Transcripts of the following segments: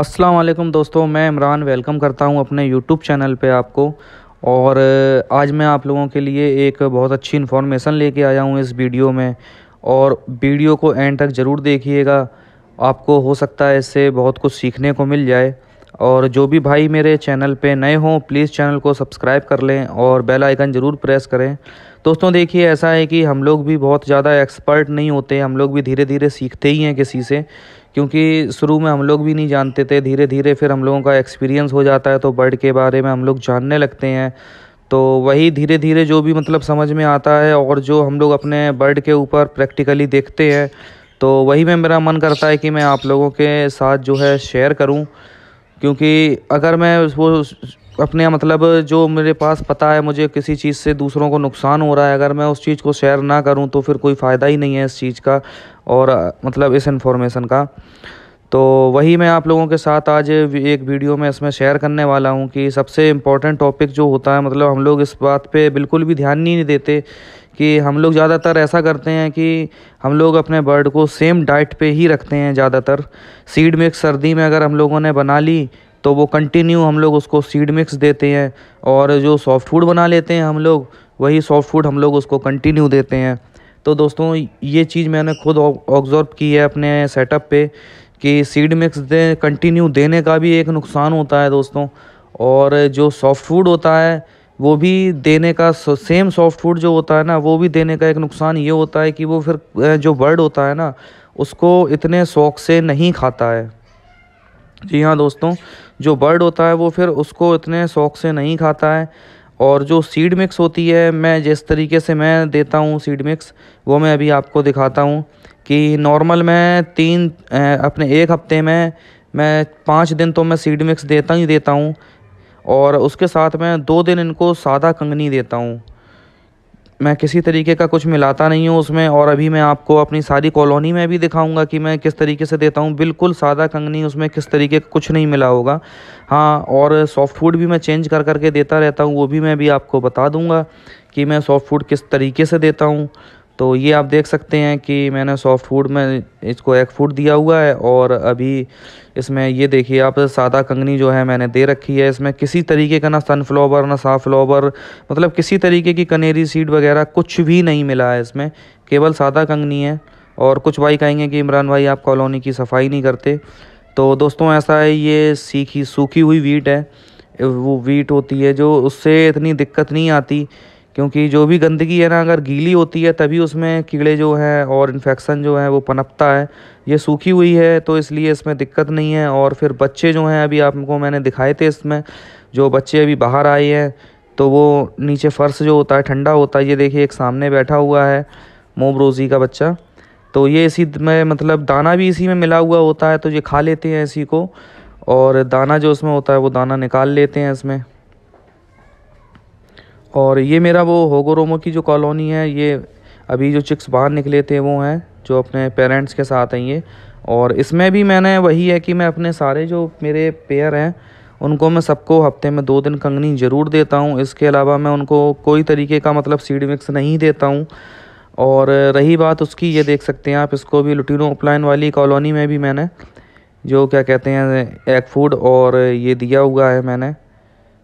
अस्सलाम वालेकुम दोस्तों मैं इमरान वेलकम करता हूं अपने यूट्यूब चैनल पे आपको और आज मैं आप लोगों के लिए एक बहुत अच्छी इन्फॉर्मेशन लेके आया हूं इस वीडियो में और वीडियो को एंड तक ज़रूर देखिएगा आपको हो सकता है इससे बहुत कुछ सीखने को मिल जाए और जो भी भाई मेरे चैनल पे नए हों प्लीज़ चैनल को सब्सक्राइब कर लें और बेल आइकन ज़रूर प्रेस करें दोस्तों देखिए ऐसा है कि हम लोग भी बहुत ज़्यादा एक्सपर्ट नहीं होते हम लोग भी धीरे धीरे सीखते ही हैं किसी से क्योंकि शुरू में हम लोग भी नहीं जानते थे धीरे धीरे फिर हम लोगों का एक्सपीरियंस हो जाता है तो बर्ड के बारे में हम लोग जानने लगते हैं तो वही धीरे धीरे जो भी मतलब समझ में आता है और जो हम लोग अपने बर्ड के ऊपर प्रैक्टिकली देखते हैं तो वही में मेरा मन करता है कि मैं आप लोगों के साथ जो है शेयर करूं क्योंकि अगर मैं वो अपने मतलब जो मेरे पास पता है मुझे किसी चीज़ से दूसरों को नुकसान हो रहा है अगर मैं उस चीज़ को शेयर ना करूं तो फिर कोई फ़ायदा ही नहीं है इस चीज़ का और मतलब इस इन्फॉर्मेशन का तो वही मैं आप लोगों के साथ आज एक वीडियो में इसमें शेयर करने वाला हूँ कि सबसे इम्पोर्टेंट टॉपिक जो होता है मतलब हम लोग इस बात पे बिल्कुल भी ध्यान नहीं देते कि हम लोग ज़्यादातर ऐसा करते हैं कि हम लोग अपने बर्ड को सेम डाइट पे ही रखते हैं ज़्यादातर सीड मिक्स सर्दी में अगर हम लोगों ने बना ली तो वो कंटिन्यू हम लोग उसको सीड मिक्स देते हैं और जो सॉफ्ट फूड बना लेते हैं हम लोग वही सॉफ्ट फूड हम लोग उसको कंटिन्यू देते हैं तो दोस्तों ये चीज़ मैंने खुद ऑब्ज़र्व की है अपने सेटअप पे कि सीड मिक्स दे कंटिन्यू देने का भी एक नुकसान होता है दोस्तों और जो सॉफ्ट फूड होता है वो भी देने का सेम सॉफ्ट फूड जो होता है ना वो भी देने का एक नुकसान ये होता है कि वो फिर जो बर्ड होता है ना उसको इतने शौक से नहीं खाता है जी हाँ दोस्तों जो बर्ड होता है वो फिर उसको इतने शौक से नहीं खाता है और जो सीड मिक्स होती है मैं जिस तरीके से मैं देता हूँ सीड मिक्स वो मैं अभी आपको दिखाता हूँ कि नॉर्मल मैं तीन अपने एक हफ्ते में मैं पाँच दिन तो मैं सीड मिक्स देता ही देता हूँ और उसके साथ मैं दो दिन इनको सादा कंगनी देता हूँ मैं किसी तरीके का कुछ मिलाता नहीं हूँ उसमें और अभी मैं आपको अपनी सारी कॉलोनी में भी दिखाऊंगा कि मैं किस तरीके से देता हूँ बिल्कुल सादा कंगनी उसमें किस तरीके का कुछ नहीं मिला होगा हाँ और सॉफ्ट फूड भी मैं चेंज कर करके देता रहता हूँ वो भी मैं भी आपको बता दूँगा कि मैं सॉफ्ट फूड किस तरीके से देता हूँ तो ये आप देख सकते हैं कि मैंने सॉफ्ट फूड में इसको एग फूड दिया हुआ है और अभी इसमें ये देखिए आप सादा कंगनी जो है मैंने दे रखी है इसमें किसी तरीके का ना सनफ्लावर ना साफ्लावर मतलब किसी तरीके की कनेरी सीड वगैरह कुछ भी नहीं मिला है इसमें केवल सादा कंगनी है और कुछ भाई कहेंगे कि इमरान भाई आप कॉलोनी की सफाई नहीं करते तो दोस्तों ऐसा है ये सीखी सूखी हुई वीट है वो वीट होती है जो उससे इतनी दिक्कत नहीं आती क्योंकि जो भी गंदगी है ना अगर गीली होती है तभी उसमें कीड़े जो हैं और इन्फेक्शन जो है वो पनपता है ये सूखी हुई है तो इसलिए इसमें दिक्कत नहीं है और फिर बच्चे जो हैं अभी आपको मैंने दिखाए थे इसमें जो बच्चे अभी बाहर आए हैं तो वो नीचे फ़र्श जो होता है ठंडा होता है ये देखिए एक सामने बैठा हुआ है रोजी का बच्चा तो ये इसी में मतलब दाना भी इसी में मिला हुआ होता है तो ये खा लेते हैं इसी को और दाना जो उसमें होता है वो दाना निकाल लेते हैं इसमें और ये मेरा वो होगोरोमो की जो कॉलोनी है ये अभी जो चिक्स बाहर निकले थे वो हैं जो अपने पेरेंट्स के साथ हैं ये और इसमें भी मैंने वही है कि मैं अपने सारे जो मेरे पेयर हैं उनको मैं सबको हफ्ते में दो दिन कंगनी ज़रूर देता हूँ इसके अलावा मैं उनको कोई तरीके का मतलब सीड मिक्स नहीं देता हूँ और रही बात उसकी ये देख सकते हैं आप इसको भी लुटीनो अपलाइन वाली कॉलोनी में भी मैंने जो क्या कहते हैं एग फूड और ये दिया हुआ है मैंने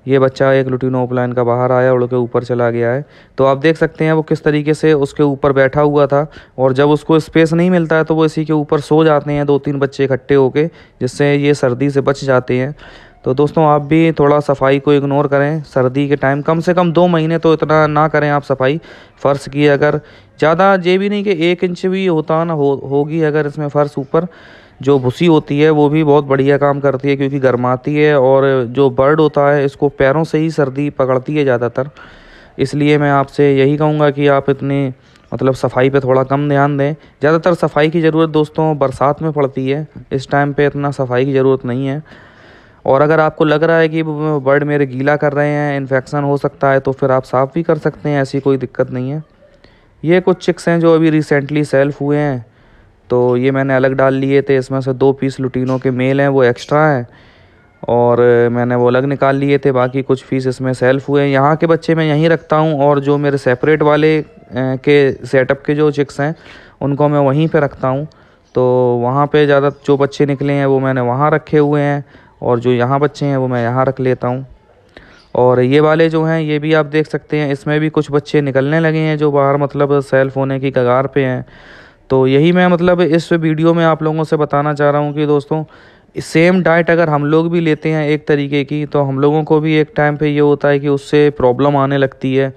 ये बच्चा एक लुटिनो ओपलाइन का बाहर आया उड़ के ऊपर चला गया है तो आप देख सकते हैं वो किस तरीके से उसके ऊपर बैठा हुआ था और जब उसको स्पेस नहीं मिलता है तो वो इसी के ऊपर सो जाते हैं दो तीन बच्चे इकट्ठे होके जिससे ये सर्दी से बच जाते हैं तो दोस्तों आप भी थोड़ा सफाई को इग्नोर करें सर्दी के टाइम कम से कम दो महीने तो इतना ना करें आप सफाई फ़र्श की अगर ज़्यादा ये भी नहीं कि एक इंच भी होता ना हो होगी अगर इसमें फ़र्श ऊपर जो भूसी होती है वो भी बहुत बढ़िया काम करती है क्योंकि गर्माती है और जो बर्ड होता है इसको पैरों से ही सर्दी पकड़ती है ज़्यादातर इसलिए मैं आपसे यही कहूँगा कि आप इतने मतलब सफाई पे थोड़ा कम ध्यान दें ज़्यादातर सफाई की ज़रूरत दोस्तों बरसात में पड़ती है इस टाइम पे इतना सफाई की ज़रूरत नहीं है और अगर आपको लग रहा है कि बर्ड मेरे गीला कर रहे हैं इन्फेक्शन हो सकता है तो फिर आप साफ़ भी कर सकते हैं ऐसी कोई दिक्कत नहीं है ये कुछ चिक्स हैं जो अभी रिसेंटली सेल्फ हुए हैं तो ये मैंने अलग डाल लिए थे इसमें से दो पीस लुटीनों के मेल हैं वो एक्स्ट्रा हैं और मैंने वो अलग निकाल लिए थे बाकी कुछ फीस इसमें सेल्फ हुए हैं यहाँ के बच्चे मैं यहीं रखता हूँ और जो मेरे सेपरेट वाले के सेटअप के जो चिक्स हैं उनको मैं वहीं पे रखता हूँ तो वहाँ पे ज़्यादा जो बच्चे निकले हैं वो मैंने वहाँ रखे हुए हैं और जो यहाँ बच्चे हैं वो मैं यहाँ रख लेता हूँ और ये वाले जो हैं ये भी आप देख सकते हैं इसमें भी कुछ बच्चे निकलने लगे हैं जो बाहर मतलब सेल्फ होने की कगार पे हैं तो यही मैं मतलब इस वीडियो में आप लोगों से बताना चाह रहा हूँ कि दोस्तों सेम डाइट अगर हम लोग भी लेते हैं एक तरीके की तो हम लोगों को भी एक टाइम पे ये होता है कि उससे प्रॉब्लम आने लगती है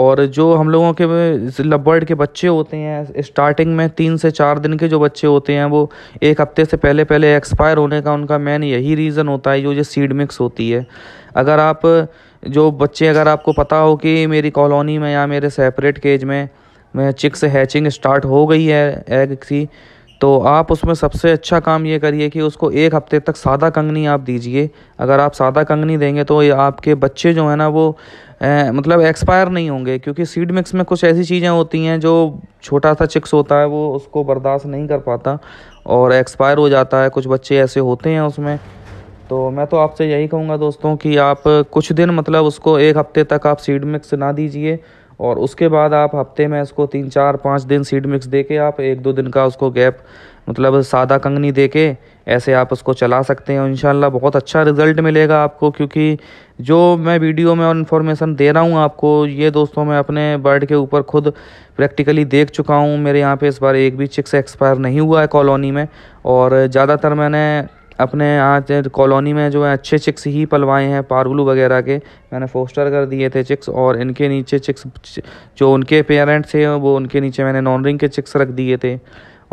और जो हम लोगों के लबर्ड मतलब के बच्चे होते हैं स्टार्टिंग में तीन से चार दिन के जो बच्चे होते हैं वो एक हफ्ते से पहले पहले एक्सपायर होने का उनका मेन यही रीज़न होता है जो ये सीड मिक्स होती है अगर आप जो बच्चे अगर आपको पता हो कि मेरी कॉलोनी में या मेरे सेपरेट केज में चिक्स हैचिंग स्टार्ट हो गई है एग की तो आप उसमें सबसे अच्छा काम ये करिए कि उसको एक हफ्ते तक सादा कंगनी आप दीजिए अगर आप सादा कंगनी देंगे तो ये आपके बच्चे जो है ना वो ए, मतलब एक्सपायर नहीं होंगे क्योंकि सीड मिक्स में कुछ ऐसी चीज़ें होती हैं जो छोटा सा चिक्स होता है वो उसको बर्दाश्त नहीं कर पाता और एक्सपायर हो जाता है कुछ बच्चे ऐसे होते हैं उसमें तो मैं तो आपसे यही कहूँगा दोस्तों कि आप कुछ दिन मतलब उसको एक हफ्ते तक आप सीड मिक्स ना दीजिए और उसके बाद आप हफ्ते में इसको तीन चार पाँच दिन सीड मिक्स दे के आप एक दो दिन का उसको गैप मतलब सादा कंगनी दे के ऐसे आप उसको चला सकते हैं इन बहुत अच्छा रिज़ल्ट मिलेगा आपको क्योंकि जो मैं वीडियो में और इन्फॉर्मेशन दे रहा हूँ आपको ये दोस्तों मैं अपने बर्ड के ऊपर खुद प्रैक्टिकली देख चुका हूँ मेरे यहाँ पे इस बार एक भी चिक्स एक्सपायर नहीं हुआ है कॉलोनी में और ज़्यादातर मैंने अपने यहाँ कॉलोनी में जो है अच्छे चिक्स ही पलवाए हैं पार्गलू वगैरह के मैंने फोस्टर कर दिए थे चिक्स और इनके नीचे चिक्स जो उनके पेरेंट्स थे वो उनके नीचे मैंने नॉन रिंग के चिक्स रख दिए थे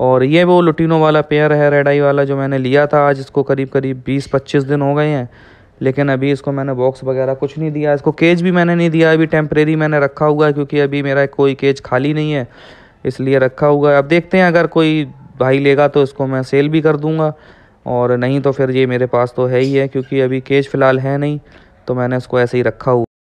और ये वो लुटिनो वाला पेयर है रेड आई वाला जो मैंने लिया था आज इसको करीब करीब बीस पच्चीस दिन हो गए हैं लेकिन अभी इसको मैंने बॉक्स वगैरह कुछ नहीं दिया इसको केज भी मैंने नहीं दिया अभी टेम्परेरी मैंने रखा हुआ है क्योंकि अभी मेरा कोई केज खाली नहीं है इसलिए रखा हुआ है अब देखते हैं अगर कोई भाई लेगा तो इसको मैं सेल भी कर दूंगा और नहीं तो फिर ये मेरे पास तो है ही है क्योंकि अभी केज फ़िलहाल है नहीं तो मैंने उसको ऐसे ही रखा हुआ